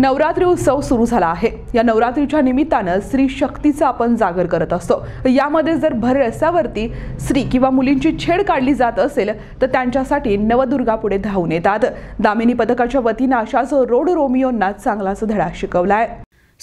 नवरात्री उत्सव सुरू झाला आहे या नवरात्रीच्या निमित्तानं स्त्री शक्तीचा आपण जागर करत असतो यामध्ये जर भर रस्त्यावरती स्त्री किंवा मुलींची छेड काढली जात असेल तर त्यांच्यासाठी नवदुर्गा पुढे धावून येतात दामिनी पदकाच्या वतीनं अशाच रोड रोमियोंना चांगलाच धडा शिकवलाय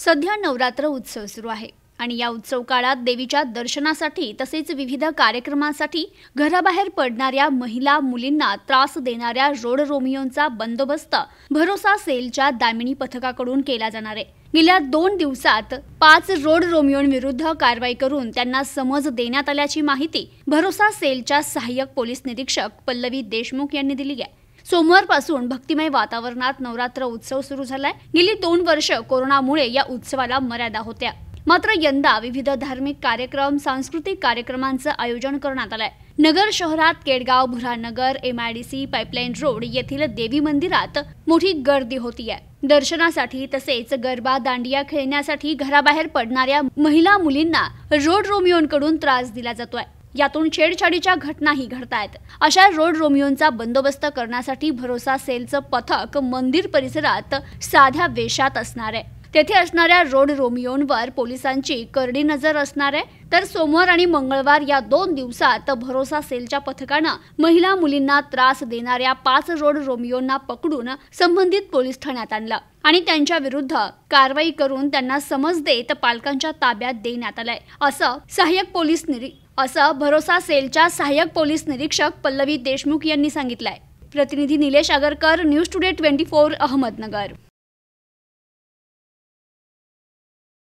सध्या नवरात्र उत्सव सुरू आहे आणि या उत्सव काळात देवीच्या दर्शनासाठी तसेच विविध कार्यक्रमांसाठी घराबाहेर पडणाऱ्या महिला मुलींना त्रास देणाऱ्या रोड रोमियोंचा बंदोबस्त भरोसा सेलच्या दामिनी पथकाकडून केला जाणार आहे गेल्या दोन दिवसात पाच रोड विरुद्ध कारवाई करून त्यांना समज देण्यात आल्याची माहिती भरोसा सेलच्या सहाय्यक पोलीस निरीक्षक पल्लवी देशमुख यांनी दिली आहे सोमवारपासून भक्तिमय वातावरणात नवरात्र उत्सव सुरू झालाय गेली दोन वर्ष कोरोनामुळे या उत्सवाला मर्यादा होत्या मात्र यंदा विविध धार्मिक कार्यक्रम सांस्कृतिक कार्यक्रमांचं आयोजन करण्यात आलंय नगर शहरात Kedgaon Bhuranagar M I D C pipeline road येथील देवी मंदिरात मोठी गर्दी होती आहे दर्शनासाठी तसेच गरबा दांडिया खेळण्यासाठी घराबाहेर पडणाऱ्या महिला मुलींना रोड रोमियोंकडून त्रास दिला जातोय यातून छेडछाडीच्या घटनाही घडतायत अशा रोड रोमियोंचा बंदोबस्त करण्यासाठी भरोसा सेलचं पथक मंदिर परिसरात साध्या वेशात असणार आहे तेथे असणाऱ्या रोड रोमियोंवर पोलिसांची करडी नजर असणार आहे तर सोमवार आणि मंगळवार या दोन दिवसात भरोसा सेलच्या पथकानं महिला मुलींना त्रास देणाऱ्या पाच रोड रोमियोंना पकडून संबंधित पोलीस ठाण्यात आणलं आणि त्यांच्या विरुद्ध कारवाई करून त्यांना समज देत पालकांच्या ताब्यात देण्यात आलंय असं सहाय्यक पोलीस निरी असं भरोसा सेलच्या सहाय्यक पोलीस निरीक्षक पल्लवी देशमुख यांनी सांगितलंय प्रतिनिधी Nilesh Agarkar news today twenty four Ahmednagar